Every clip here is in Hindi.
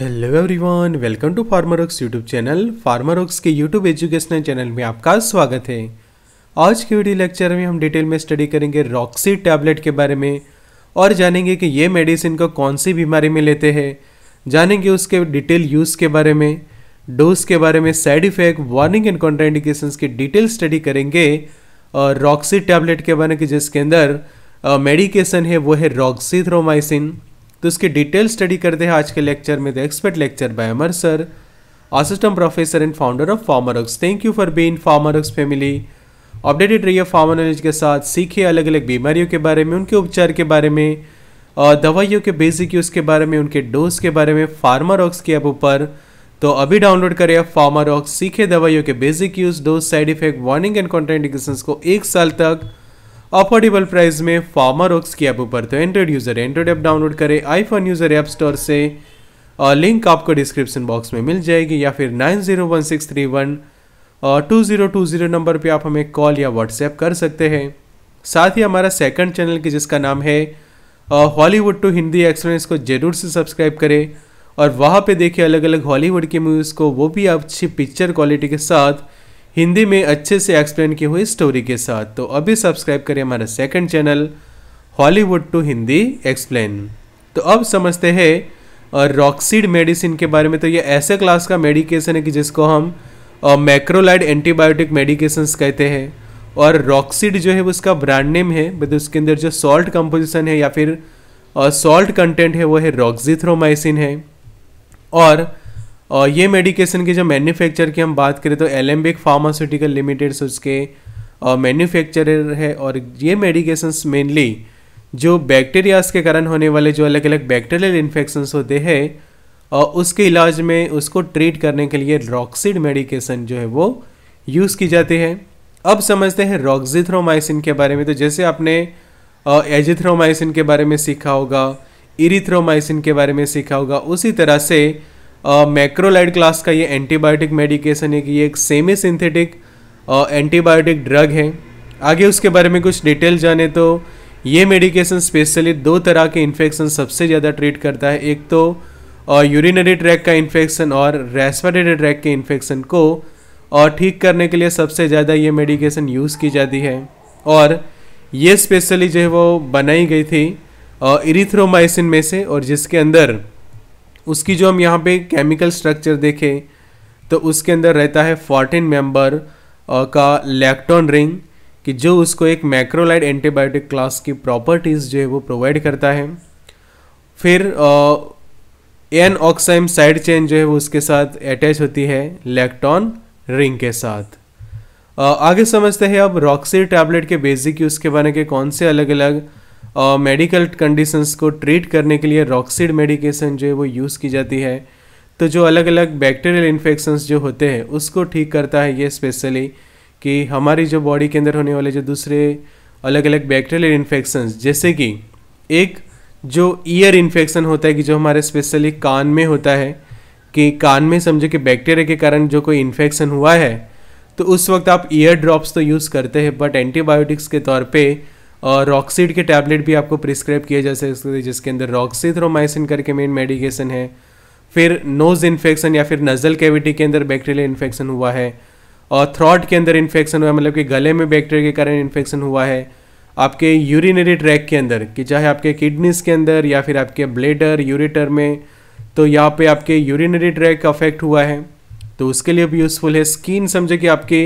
hello everyone welcome to ox YouTube channel ox के यूट्यूब एजुकेशनल चैनल में आपका स्वागत है आज के वीडियो लेक्चर में हम डिटेल में स्टडी करेंगे रॉक्सी टैबलेट के बारे में और जानेंगे कि ये मेडिसिन को कौन सी बीमारी में लेते हैं जानेंगे उसके डिटेल यूज़ के बारे में डोज के बारे में side effect warning and contraindication की डिटेल स्टडी करेंगे और रॉक्सी टैबलेट के बारे में जिसके अंदर मेडिकेशन है वो है रॉक्सीथ्रोमाइसिन तो इसकी डिटेल स्टडी करते हैं आज के लेक्चर में the expert lecture by Amar sir assistant professor and founder of Pharmarox thank you for being Pharmarox family updated रहिए फार्मर नॉलेज के साथ सीखिए अलग अलग बीमारियों के बारे में उनके उपचार के बारे में दवाइयों के बेसिक यूज़ के बारे में उनके डोज के बारे में फार्मर की ऐप ऊपर तो अभी डाउनलोड करें आप फार्मारॉक्स सीखे दवाइयों के basic use dose side effect warning and contraindication को एक साल तक अफोर्डेबल प्राइस में फार्मर ऑक्स की ऐप ऊपर तो Android user Android app download करें आईफोन यूज़र ऐप स्टोर से और लिंक आपको डिस्क्रिप्शन बॉक्स में मिल जाएगी या फिर nine zero one six three one two zero two zero number पे आप हमें कॉल या व्हाट्सएप कर सकते हैं साथ ही हमारा सेकंड चैनल की जिसका नाम है हॉलीवुड टू हिंदी एक्सप्लेन को जरूर से सब्सक्राइब करें और वहाँ पे देखिए अलग अलग हॉलीवुड की मूवीज़ को वो भी अच्छी पिक्चर क्वालिटी के साथ हिंदी में अच्छे से एक्सप्लेन की हुई स्टोरी के साथ तो अभी सब्सक्राइब करें हमारा second channel Hollywood to Hindi explain तो अब समझते हैं रॉक्सीड मेडिसिन के बारे में तो ये ऐसे क्लास का मेडिकेशन है कि जिसको हम मैक्रोलाइड एंटीबायोटिक मेडिकेशंस कहते हैं और रॉक्सीड जो है उसका ब्रांड नेम है बट उसके अंदर जो सॉल्ट कंपोजिशन है या फिर सॉल्ट कंटेंट है वो है रॉक्जीथ्रोमाइसिन है और और ये मेडिकेशन के जब मैन्युफैक्चर की हम बात करें तो एलेम्बिक फार्मास्यूटिकल लिमिटेड उसके मैन्युफैक्चरर है और ये मेडिकेशन मेनली जो बैक्टीरियाज के कारण होने वाले जो अलग अलग बैक्टीरियल इन्फेक्शंस होते हैं और उसके इलाज में उसको ट्रीट करने के लिए रॉक्सिड मेडिकेशन जो है वो यूज़ की जाती है अब समझते हैं रॉक्जिथ्रोमाइसिन के बारे में तो जैसे आपने एजिथ्रोमाइसिन के बारे में सीखा होगा इरिथ्रोमाइसिन के बारे में सीखा होगा उसी तरह से मैक्रोलाइड क्लास का ये एंटीबायोटिक मेडिकेशन है कि ये एक सेमी सिंथेटिक एंटीबायोटिक ड्रग है आगे उसके बारे में कुछ डिटेल जाने तो ये मेडिकेशन स्पेशली दो तरह के इन्फेक्शन सबसे ज़्यादा ट्रीट करता है एक तो यूरिनरी ट्रैक का इन्फेक्शन और रेस्पिरेटरी ट्रैक के इन्फेक्शन को और ठीक करने के लिए सबसे ज़्यादा ये मेडिकेशन यूज़ की जाती है और ये स्पेशली जो है वो बनाई गई थी इरिथ्रोमाइसिन में से और जिसके अंदर उसकी जो हम यहाँ पे केमिकल स्ट्रक्चर देखें तो उसके अंदर रहता है फोर्टीन मेंबर का लैक्टॉन रिंग कि जो उसको एक मैक्रोलाइड एंटीबायोटिक क्लास की प्रॉपर्टीज़ जो है वो प्रोवाइड करता है फिर एन ऑक्साइम साइड चेन जो है वो उसके साथ अटैच होती है लैक्टॉन रिंग के साथ आगे समझते हैं अब रॉक्सी टैबलेट के बेसिक यूज़ के बारे के कौन से अलग अलग मेडिकल uh, कंडीशंस को ट्रीट करने के लिए रॉक्सिड मेडिकेशन जो है वो यूज़ की जाती है तो जो अलग अलग बैक्टीरियल इन्फेक्शंस जो होते हैं उसको ठीक करता है ये स्पेशली कि हमारी जो बॉडी के अंदर होने वाले जो दूसरे अलग अलग बैक्टीरियल इन्फेक्शंस जैसे कि एक जो ईयर इन्फेक्शन होता है कि जो हमारे स्पेशली कान में होता है कि कान में समझो कि बैक्टीरिया के कारण जो कोई इन्फेक्शन हुआ है तो उस वक्त आप ईयर ड्रॉप्स तो यूज़ करते हैं बट एंटीबायोटिक्स के तौर पर रॉक्सिड के टैबलेट भी आपको प्रिस्क्राइब किए जा सकते जिसके अंदर रोमाइसिन करके मेन मेडिकेशन है फिर नोज़ इन्फेक्शन या फिर नज़ल कैविटी के अंदर बैक्टीरियल इन्फेक्शन हुआ है और थ्रॉट के अंदर इन्फेक्शन हुआ है मतलब कि गले में बैक्टीरिया के कारण इन्फेक्शन हुआ है आपके यूरिनरी ट्रैक के अंदर कि चाहे आपके किडनीज़ के अंदर या फिर आपके ब्लेडर यूरिटर में तो यहाँ पे आपके यूरिनरी ट्रैक अफेक्ट हुआ है तो उसके लिए भी यूज़फुल है स्किन समझे कि आपकी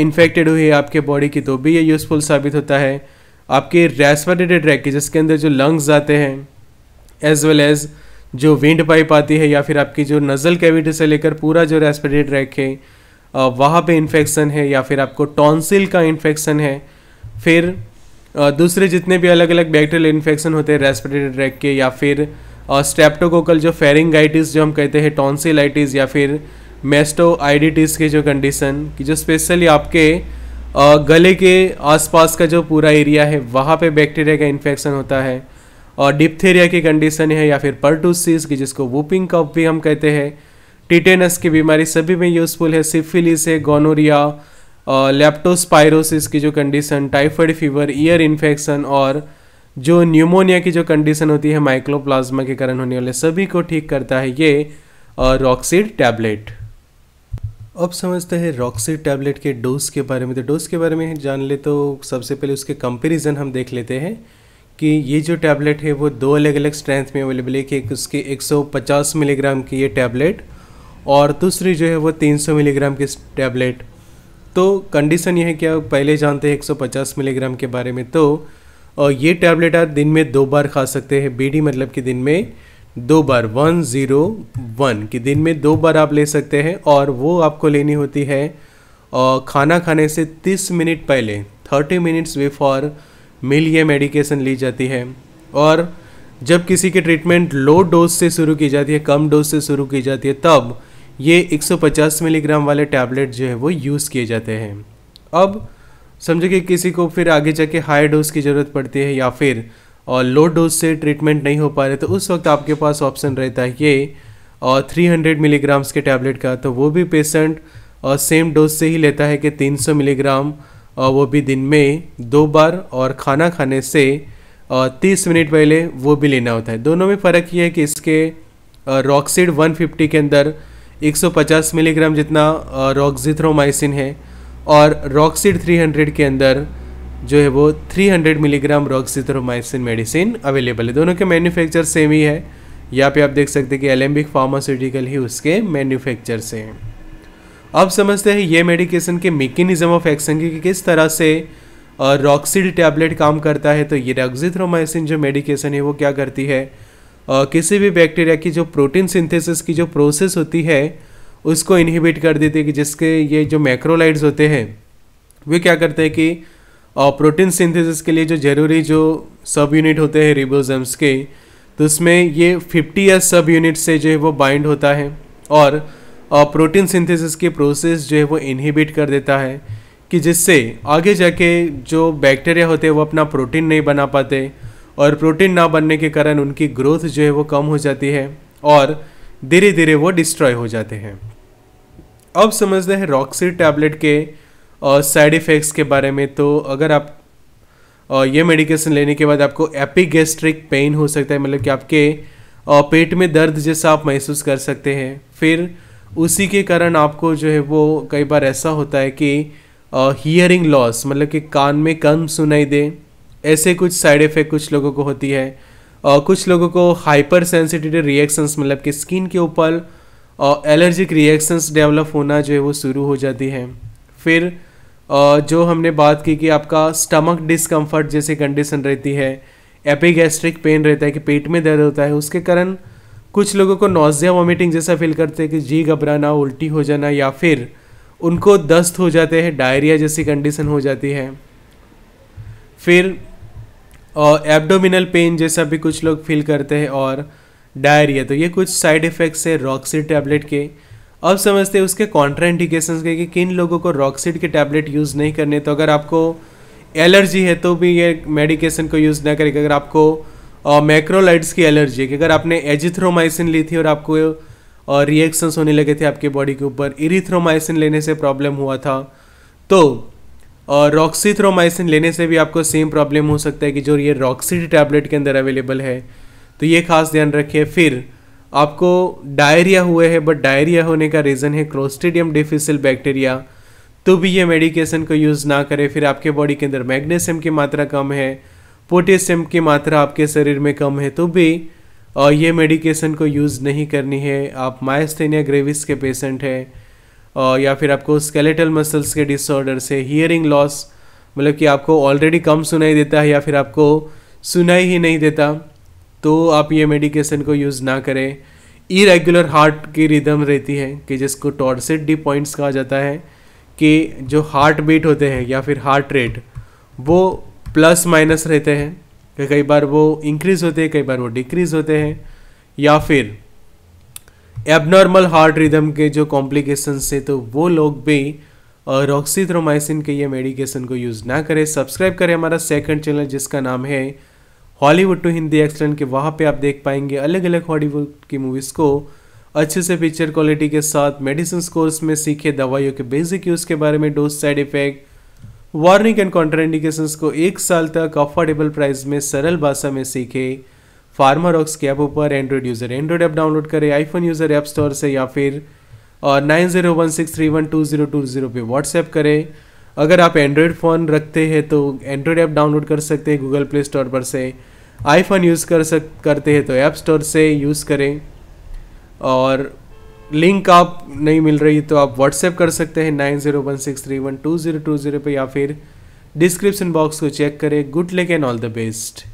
इन्फेक्टेड हुई है आपके बॉडी की तो भी ये यूज़फुल साबित होता है आपके रेस्पिरेटरी ट्रैक के जिसके अंदर जो लंग्स आते हैं एज वेल एज़ जो विंड पाइप आती है या फिर आपकी जो नज़ल कैविटी से लेकर पूरा जो रेस्पिरेटरी ट्रैक है वहाँ पे इन्फेक्शन है या फिर आपको टॉन्सिल का इन्फेक्शन है फिर दूसरे जितने भी अलग अलग बैक्टेरियल इन्फेक्शन होते हैं रेस्पिरेटरी ट्रैक के या फिर स्ट्रेप्टोकोकल जो फेरिंगाइटिस जो हम कहते हैं टॉन्सिलाइटिस या फिर मेस्टोआइडिटिस की जो कंडीशन कि जो स्पेशली आपके गले के आसपास का जो पूरा एरिया है वहाँ पे बैक्टीरिया का इन्फेक्शन होता है और डिप्थेरिया की कंडीशन है या फिर पर्टूसिस की जिसको वूपिंग कप भी हम कहते हैं टिटेनस की बीमारी सभी में यूज़फुल है सिफिलिस है गोनोरिया लेप्टोस्पायरोसिस की जो condition typhoid fever ear infection और जो न्यूमोनिया की जो कंडीशन होती है माइक्रोप्लाज्मा के कारण होने वाले सभी को ठीक करता है ये रॉक्सीड टैबलेट अब समझते हैं रॉक्सी टैबलेट के डोज के बारे में तो डोज के बारे में जान ले तो सबसे पहले उसके कंपेरिजन हम देख लेते हैं कि ये जो टैबलेट है वो दो अलग अलग स्ट्रेंथ में अवेलेबल है कि एक उसके 150 मिलीग्राम की ये टैबलेट और दूसरी जो है वो 300 मिलीग्राम की टैबलेट तो कंडीशन ये है कि आप पहले जानते हैं 150 मिलीग्राम के बारे में तो ये टैबलेट आप दिन में दो बार खा सकते हैं बीडी मतलब कि दिन में दो बार वन ज़ीरो वन कि दिन में दो बार आप ले सकते हैं और वो आपको लेनी होती है और खाना खाने से तीस मिनट पहले थर्टी मिनट्स बिफोर मिल ये मेडिकेशन ली जाती है और जब किसी की ट्रीटमेंट लो डोज से शुरू की जाती है कम डोज से शुरू की जाती है तब ये 150 मिलीग्राम वाले टैबलेट जो है वो यूज़ किए जाते हैं अब समझो कि किसी को फिर आगे जाके हाई डोज की ज़रूरत पड़ती है या फिर और लो डोज से ट्रीटमेंट नहीं हो पा रहे तो उस वक्त आपके पास ऑप्शन रहता है ये और 300 मिलीग्राम्स के टैबलेट का तो वो भी पेशेंट और सेम डोज से ही लेता है कि 300 मिलीग्राम और वो भी दिन में दो बार और खाना खाने से और 30 मिनट पहले वो भी लेना होता है दोनों में फ़र्क ये है कि इसके रॉक्सिड 150 के अंदर 150 मिलीग्राम जितना रॉक्जिथ्रोमाइसिन है और रॉक्सिड 300 के अंदर जो है वो 300 मिलीग्राम रॉक्सीथ्रोमाइसिन मेडिसिन अवेलेबल है दोनों के मैन्युफैक्चर सेम ही है यहाँ पे आप देख सकते हैं कि एलेम्बिक फार्मास्यूटिकल ही उसके मैन्युफैक्चर से हैं अब समझते हैं ये मेडिकेशन के मेकेनिज्म ऑफ एक्शन की कि किस तरह से रॉक्सिड टैबलेट काम करता है तो ये रॉक्सीथ्रोमाइसिन जो मेडिकेशन है वो क्या करती है Uh, किसी भी बैक्टीरिया की जो प्रोटीन सिंथेसिस की जो प्रोसेस होती है उसको इनहिबिट कर देती है कि जिसके ये जो मैक्रोलाइट्स होते हैं वे क्या करते हैं कि और प्रोटीन सिंथेसिस के लिए जो ज़रूरी जो सब यूनिट होते हैं रिबोजम्स के तो उसमें ये 50 या सब यूनिट से जो है वो बाइंड होता है और प्रोटीन सिंथेसिस की प्रोसेस जो है वो इनहिबिट कर देता है कि जिससे आगे जाके जो बैक्टीरिया होते हैं वो अपना प्रोटीन नहीं बना पाते और प्रोटीन ना बनने के कारण उनकी ग्रोथ जो है वो कम हो जाती है और धीरे धीरे वो डिस्ट्रॉय हो जाते हैं अब समझते हैं रॉक्सी टैबलेट के और साइड इफ़ेक्ट्स के बारे में तो अगर आप और ये मेडिकेशन लेने के बाद आपको एपिगेस्ट्रिक पेन हो सकता है मतलब कि आपके पेट में दर्द जैसा आप महसूस कर सकते हैं फिर उसी के कारण आपको जो है वो कई बार ऐसा होता है कि हियरिंग लॉस मतलब कि कान में कम सुनाई दे ऐसे कुछ साइड इफ़ेक्ट कुछ लोगों को होती है और कुछ लोगों को हाइपर सेंसिटिव रिएक्शंस मतलब कि स्किन के ऊपर एलर्जिक रिएक्शंस डेवलप होना जो है वो शुरू हो जाती है फिर जो हमने बात की कि आपका स्टमक डिसकम्फ़र्ट जैसी कंडीशन रहती है एपिगैस्ट्रिक पेन रहता है कि पेट में दर्द होता है उसके कारण कुछ लोगों को नोजिया वॉमिटिंग जैसा फील करते हैं कि जी घबराना उल्टी हो जाना या फिर उनको दस्त हो जाते हैं डायरिया जैसी कंडीशन हो जाती है फिर एब्डोमिनल पेन जैसा भी कुछ लोग फील करते हैं और डायरिया तो ये कुछ साइड इफ़ेक्ट्स है रॉक्सी टैबलेट के अब समझते हैं उसके कॉन्ट्रा इंडिकेशन के कि किन लोगों को रॉक्सिड के टैबलेट यूज़ नहीं करने तो अगर आपको एलर्जी है तो भी ये मेडिकेशन को यूज़ ना करेगा अगर आपको मैक्रोलाइट्स की एलर्जी है कि अगर आपने एजिथ्रोमाइसिन ली थी और आपको रिएक्शंस होने लगे थे आपके बॉडी के ऊपर इरीथ्रोमाइसिन लेने से प्रॉब्लम हुआ था तो रॉक्सीथ्रोमाइसिन लेने से भी आपको सेम प्रॉब्लम हो सकता है कि जो ये रॉक्सीड टैबलेट के अंदर अवेलेबल है तो ये खास ध्यान रखिए फिर आपको डायरिया हुए है बट डायरिया होने का रीज़न है क्रोस्टेडियम डिफिसल बैक्टीरिया तो भी ये मेडिकेशन को यूज़ ना करें फिर आपके बॉडी के अंदर मैग्नीशियम की मात्रा कम है पोटेशियम की मात्रा आपके शरीर में कम है तो भी और ये मेडिकेशन को यूज़ नहीं करनी है आप माइस्थेनिया ग्रेविस के पेशेंट हैं और या फिर आपको स्केलेटल मसल्स के डिसऑर्डर से हियरिंग लॉस मतलब कि आपको ऑलरेडी कम सुनाई देता है या फिर आपको सुनाई ही नहीं देता तो आप ये मेडिकेशन को यूज़ ना करें इरेगुलर हार्ट की रिदम रहती है कि जिसको टॉर्सेट डी पॉइंट्स कहा जाता है कि जो हार्ट बीट होते हैं या फिर हार्ट रेट वो प्लस माइनस रहते हैं कि कई बार वो इंक्रीज़ होते हैं कई बार वो डिक्रीज़ होते हैं या फिर एबनॉर्मल हार्ट रिदम के जो कॉम्प्लिकेशन से तो वो लोग भी रॉक्सीथ्रोमाइसिन के ये मेडिकेशन को यूज़ ना करें सब्सक्राइब करें हमारा सेकंड चैनल जिसका नाम है हॉलीवुड टू हिंदी एक्सलेंट के वहाँ पे आप देख पाएंगे अलग अलग हॉलीवुड की मूवीज़ को अच्छे से पिक्चर क्वालिटी के साथ मेडिसिन कोर्स में सीखे दवाइयों के बेसिक यूज़ के बारे में dose side effect warning and contraindication को एक साल तक अफोर्डेबल प्राइस में सरल भाषा में सीखे फार्मारॉक्स के ऐप ऊपर Android user Android app download करें आईफोन यूज़र ऐप स्टोर से या फिर और nine zero one six three one two zero two zero पर व्हाट्सएप करें अगर आप एंड्रॉयड फ़ोन रखते हैं तो एंड्रॉयड ऐप डाउनलोड कर सकते हैं गूगल प्ले स्टोर पर से आईफोन यूज़ कर सक करते हैं तो ऐप स्टोर से यूज़ करें और लिंक आप नहीं मिल रही तो आप व्हाट्सएप कर सकते हैं nine zero one six three one two zero two zero पर या फिर डिस्क्रिप्शन बॉक्स को चेक करें good luck and all the best